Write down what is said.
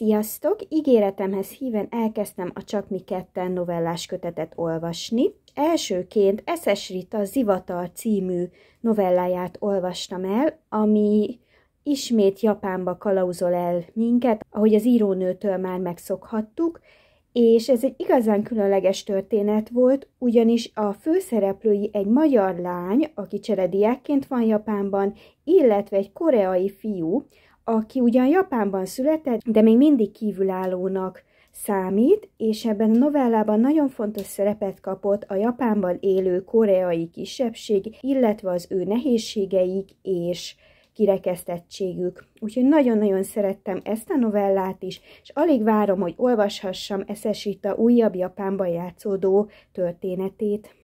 Sziasztok! Ígéretemhez híven elkezdtem a Csak mi ketten novellás kötetet olvasni. Elsőként Eszes Rita Zivatar című novelláját olvastam el, ami ismét Japánba kalauzol el minket, ahogy az írónőtől már megszokhattuk, és ez egy igazán különleges történet volt, ugyanis a főszereplői egy magyar lány, aki cserediákként van Japánban, illetve egy koreai fiú, aki ugyan Japánban született, de még mindig kívülállónak számít, és ebben a novellában nagyon fontos szerepet kapott a Japánban élő koreai kisebbség, illetve az ő nehézségeik és kirekesztettségük. Úgyhogy nagyon-nagyon szerettem ezt a novellát is, és alig várom, hogy olvashassam Eszesita újabb Japánban játszódó történetét.